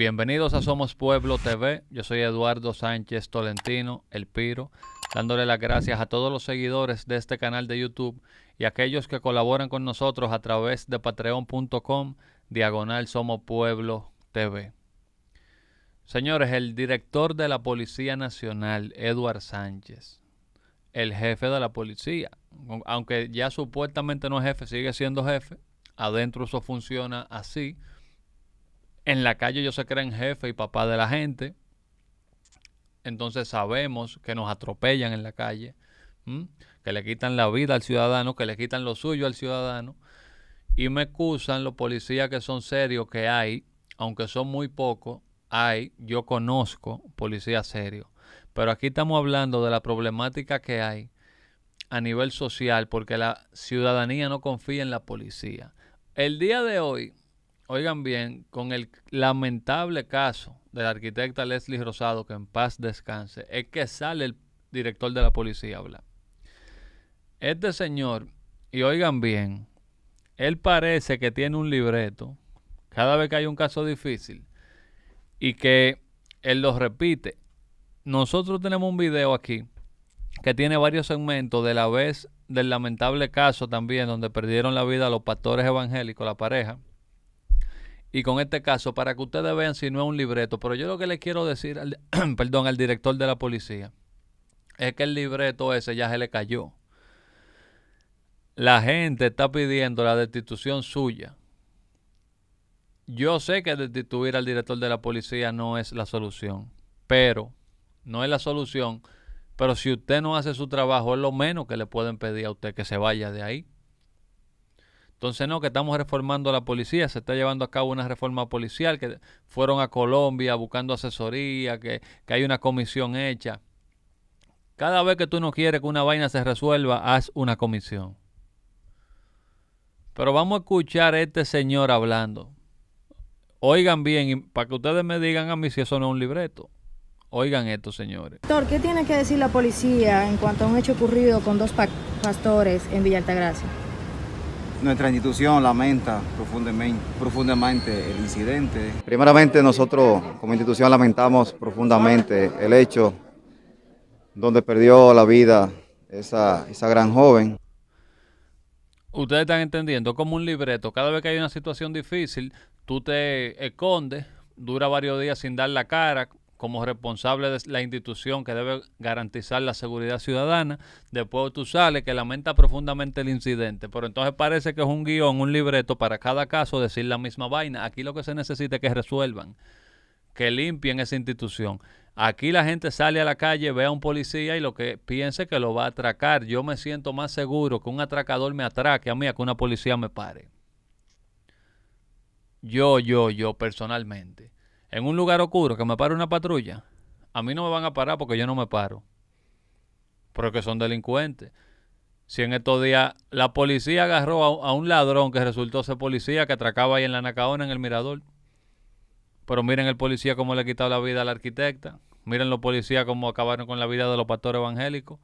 Bienvenidos a Somos Pueblo TV. Yo soy Eduardo Sánchez Tolentino, El Piro, dándole las gracias a todos los seguidores de este canal de YouTube y a aquellos que colaboran con nosotros a través de patreon.com diagonal Somos Pueblo TV. Señores, el director de la Policía Nacional, Eduard Sánchez, el jefe de la policía, aunque ya supuestamente no es jefe, sigue siendo jefe, adentro eso funciona así. En la calle sé se creen jefe y papá de la gente. Entonces sabemos que nos atropellan en la calle, que le quitan la vida al ciudadano, que le quitan lo suyo al ciudadano. Y me excusan los policías que son serios que hay, aunque son muy pocos, hay, yo conozco policías serios. Pero aquí estamos hablando de la problemática que hay a nivel social porque la ciudadanía no confía en la policía. El día de hoy oigan bien, con el lamentable caso de la arquitecta Leslie Rosado, que en paz descanse, es que sale el director de la policía a hablar. Este señor, y oigan bien, él parece que tiene un libreto cada vez que hay un caso difícil y que él lo repite. Nosotros tenemos un video aquí que tiene varios segmentos de la vez del lamentable caso también donde perdieron la vida los pastores evangélicos, la pareja y con este caso para que ustedes vean si no es un libreto. Pero yo lo que le quiero decir, perdón, al director de la policía es que el libreto ese ya se le cayó. La gente está pidiendo la destitución suya. Yo sé que destituir al director de la policía no es la solución, pero no es la solución. Pero si usted no hace su trabajo, es lo menos que le pueden pedir a usted que se vaya de ahí. Entonces no, que estamos reformando la policía, se está llevando a cabo una reforma policial, que fueron a Colombia buscando asesoría, que, hay una comisión hecha. Cada vez que tú no quieres que una vaina se resuelva, haz una comisión. Pero vamos a escuchar a este señor hablando. Oigan bien, para que ustedes me digan a mí si eso no es un libreto. Oigan esto, señores. Doctor, ¿qué tiene que decir la policía en cuanto a un hecho ocurrido con dos pastores en Villa Altagracia? Nuestra institución lamenta profundamente, profundamente el incidente. Primeramente nosotros como institución lamentamos profundamente el hecho donde perdió la vida esa, esa gran joven. Ustedes están entendiendo, como un libreto, cada vez que hay una situación difícil, tú te escondes, dura varios días sin dar la cara, como responsable de la institución que debe garantizar la seguridad ciudadana. Después tú sales que lamenta profundamente el incidente, pero entonces parece que es un guión, un libreto para cada caso decir la misma vaina. Aquí lo que se necesita es que resuelvan, que limpien esa institución. Aquí la gente sale a la calle, ve a un policía y lo que piense que lo va a atracar. Yo me siento más seguro que un atracador me atraque a mí a que una policía me pare. Yo, yo, yo personalmente en un lugar oscuro que me pare una patrulla, a mí no me van a parar porque yo no me paro. Porque son delincuentes. Si en estos días la policía agarró a, un ladrón que resultó ser policía que atracaba ahí en la Nacaona, en el Mirador. Pero miren el policía cómo le ha quitado la vida al arquitecta. Miren los policías cómo acabaron con la vida de los pastores evangélicos.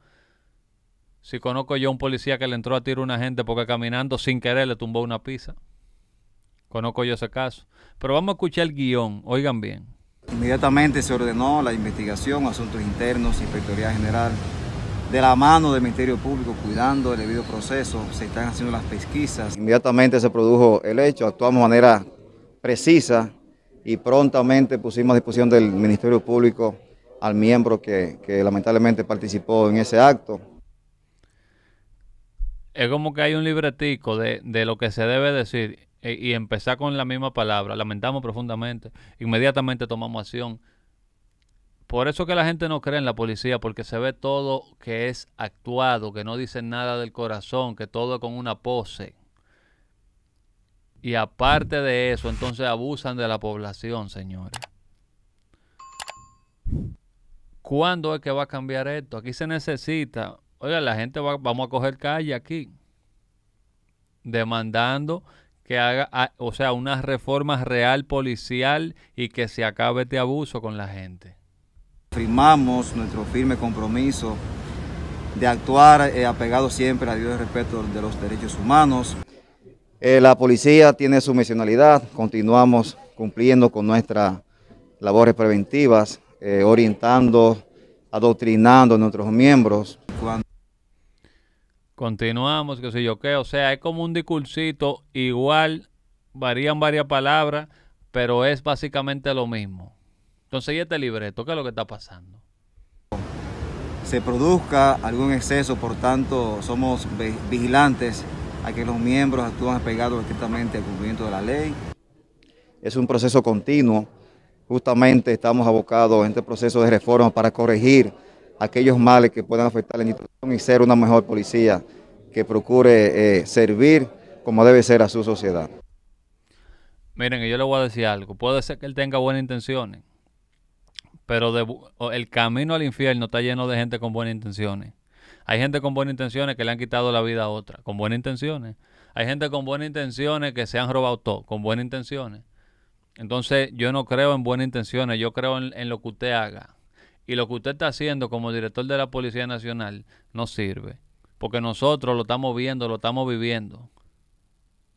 Si conozco yo a un policía que le entró a tiro a una gente porque caminando sin querer le tumbó una pizza. Conozco yo ese caso. Pero vamos a escuchar el guión, oigan bien. Inmediatamente se ordenó la investigación, asuntos internos, Inspectoría General, de la mano del Ministerio Público, cuidando el debido proceso, se están haciendo las pesquisas. Inmediatamente se produjo el hecho, actuamos de manera precisa y prontamente pusimos a disposición del Ministerio Público al miembro que, lamentablemente participó en ese acto. Es como que hay un libretico de, de lo que se debe decir eh, y empezar con la misma palabra, lamentamos profundamente, inmediatamente tomamos acción. Por eso que la gente no cree en la policía, porque se ve todo que es actuado, que no dicen nada del corazón, que todo es con una pose. Y aparte de eso, entonces abusan de la población, señores. ¿Cuándo es que va a cambiar esto? Aquí se necesita, oiga, la gente va, vamos a coger calle aquí, demandando que haga, ah, o sea, unas reformas real policial y que se acabe este abuso con la gente. Firmamos nuestro firme compromiso de actuar eh, apegado siempre a Dios y respeto de los derechos humanos. Eh, la policía tiene su misionalidad, continuamos cumpliendo con nuestras labores preventivas, eh, orientando, adoctrinando a nuestros miembros continuamos, qué sé yo qué. O sea, es como un discursito igual, varían varias palabras, pero es básicamente lo mismo. Entonces, ¿y este libreto? ¿Qué es lo que está pasando? Se produzca algún exceso, por tanto, somos vigilantes a que los miembros actúen apegados estrictamente al cumplimiento de la ley. Es un proceso continuo. Justamente estamos abocados en este proceso de reforma para corregir aquellos males que puedan afectar la institución y ser una mejor policía que procure eh, servir como debe ser a su sociedad. Miren, yo le voy a decir algo. Puede ser que él tenga buenas intenciones, pero el camino al infierno está lleno de gente con buenas intenciones. Hay gente con buenas intenciones que le han quitado la vida a otra, con buenas intenciones. Hay gente con buenas intenciones que se han robado todo, con buenas intenciones. Entonces, yo no creo en buenas intenciones, yo creo en, en lo que usted haga y lo que usted está haciendo como director de la Policía Nacional no sirve. Porque nosotros lo estamos viendo, lo estamos viviendo.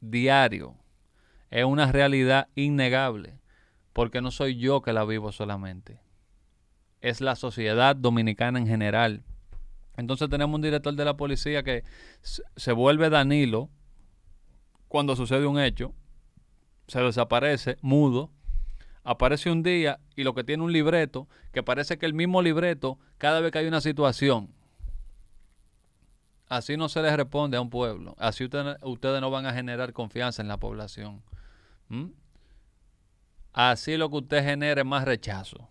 Diario. Es una realidad innegable. Porque no soy yo que la vivo solamente. Es la sociedad dominicana en general. Entonces tenemos un director de la policía que se vuelve Danilo cuando sucede un hecho. Se desaparece, mudo, aparece un día y lo que tiene un libreto, que parece que el mismo libreto, cada vez que hay una situación, así no se les responde a un pueblo, así ustedes no van a generar confianza en la población. ¿Mm? Así lo que usted genere es más rechazo.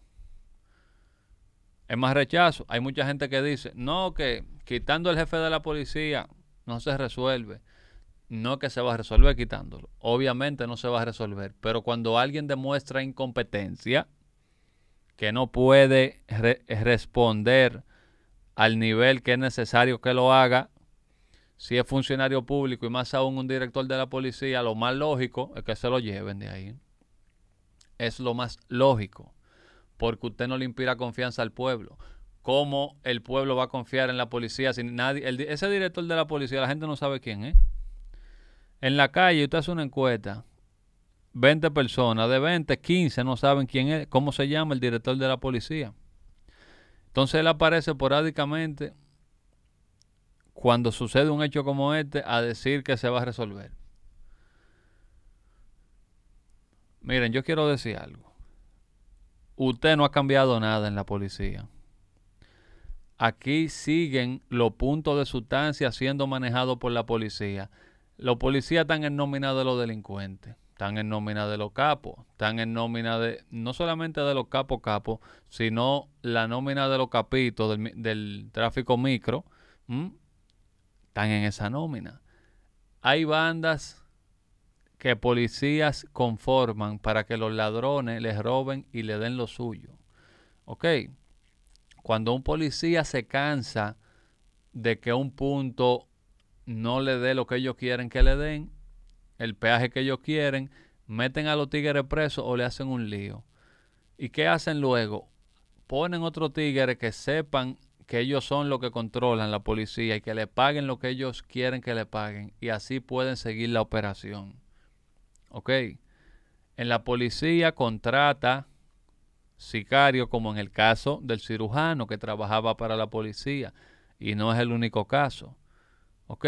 Es más rechazo. Hay mucha gente que dice, no, que quitando el jefe de la policía no se resuelve. No que se va a resolver quitándolo. Obviamente no se va a resolver. Pero cuando alguien demuestra incompetencia, que no puede responder al nivel que es necesario que lo haga, si es funcionario público y más aún un director de la policía, lo más lógico es que se lo lleven de ahí. Es lo más lógico. Porque usted no le inspira confianza al pueblo cómo el pueblo va a confiar en la policía sin nadie ese director de la policía la gente no sabe quién es en la calle usted hace una encuesta, 20 personas, de 20, 15 no saben quién es, cómo se llama el director de la policía. Entonces él aparece porádicamente cuando sucede un hecho como este a decir que se va a resolver. Miren, yo quiero decir algo. Usted no ha cambiado nada en la policía. Aquí siguen los puntos de sustancia siendo manejados por la policía. Los policías están en nómina de los delincuentes, están en nómina de los capos, están en nómina de, no solamente de los capos capos, sino la nómina de los capitos del, tráfico micro, están en esa nómina. Hay bandas que policías conforman para que los ladrones les roben y le den lo suyo. ¿Ok? Cuando un policía se cansa de que un punto no le dé lo que ellos quieren que le den, el peaje que ellos quieren, meten a los tigres presos o le hacen un lío. ¿Y qué hacen luego? Ponen otro tigre que sepan que ellos son los que controlan la policía y que le paguen lo que ellos quieren que le paguen y así pueden seguir la operación. ¿Ok? En la policía contrata sicario como en el caso del cirujano que trabajaba para la policía y no es el único caso. Ok,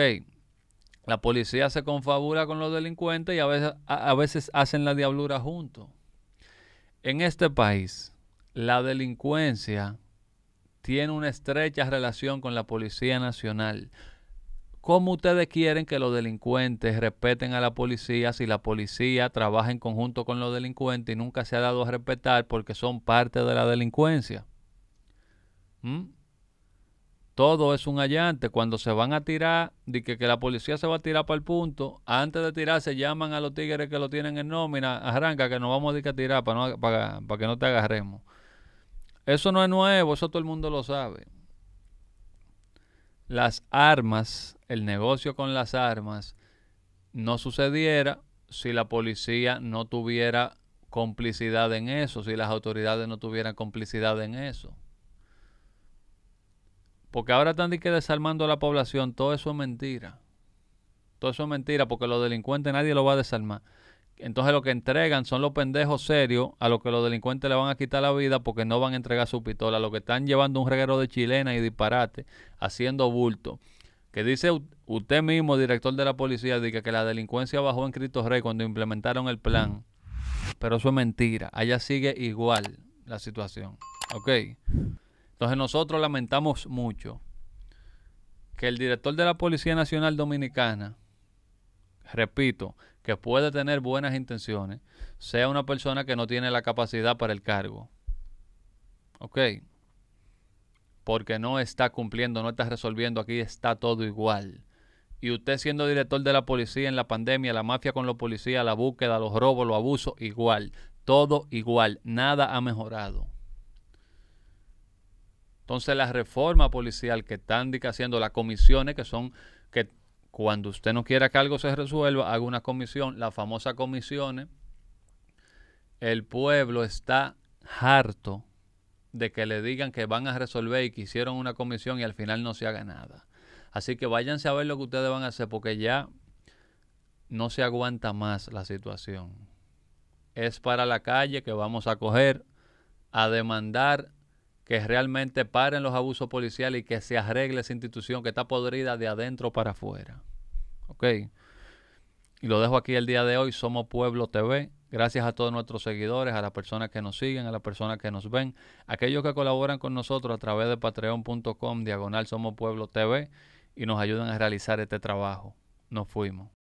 la policía se confabula con los delincuentes y a veces, a, veces hacen la diablura juntos. En este país, la delincuencia tiene una estrecha relación con la Policía Nacional. ¿Cómo ustedes quieren que los delincuentes respeten a la policía si la policía trabaja en conjunto con los delincuentes y nunca se ha dado a respetar porque son parte de la delincuencia? ¿Mm? todo es un allante. Cuando se van a tirar, de que, que, la policía se va a tirar para el punto, antes de tirar se llaman a los tigres que lo tienen en nómina, arranca que nos vamos a, que a tirar para, no, para que no te agarremos. Eso no es nuevo, eso todo el mundo lo sabe. Las armas, el negocio con las armas, no sucediera si la policía no tuviera complicidad en eso, si las autoridades no tuvieran complicidad en eso. Porque ahora están que desarmando a la población, todo eso es mentira. Todo eso es mentira porque los delincuentes nadie lo va a desarmar. Entonces lo que entregan son los pendejos serios a los que los delincuentes le van a quitar la vida porque no van a entregar su pistola. Lo que están llevando un reguero de chilena y disparate, haciendo bulto. Que dice usted mismo, director de la policía, dice que la delincuencia bajó en Cristo Rey cuando implementaron el plan. Pero eso es mentira. Allá sigue igual la situación. ¿Ok? Entonces nosotros lamentamos mucho que el director de la Policía Nacional Dominicana, repito, que puede tener buenas intenciones, sea una persona que no tiene la capacidad para el cargo. ¿Ok? Porque no está cumpliendo, no está resolviendo, aquí está todo igual. Y usted siendo director de la policía en la pandemia, la mafia con los policías, la búsqueda, los robos, los abusos, igual. Todo igual. Nada ha mejorado. Entonces la reforma policial que están haciendo las comisiones, que son que cuando usted no quiera que algo se resuelva, haga una comisión, la famosa comisiones, el pueblo está harto de que le digan que van a resolver y que hicieron una comisión y al final no se haga nada. Así que váyanse a ver lo que ustedes van a hacer porque ya no se aguanta más la situación. Es para la calle que vamos a coger a demandar que realmente paren los abusos policiales y que se arregle esa institución que está podrida de adentro para afuera. ¿Ok? Y lo dejo aquí el día de hoy. Somos Pueblo TV. Gracias a todos nuestros seguidores, a las personas que nos siguen, a las personas que nos ven, aquellos que colaboran con nosotros a través de patreon.com, diagonal Somos Pueblo TV, y nos ayudan a realizar este trabajo. Nos fuimos.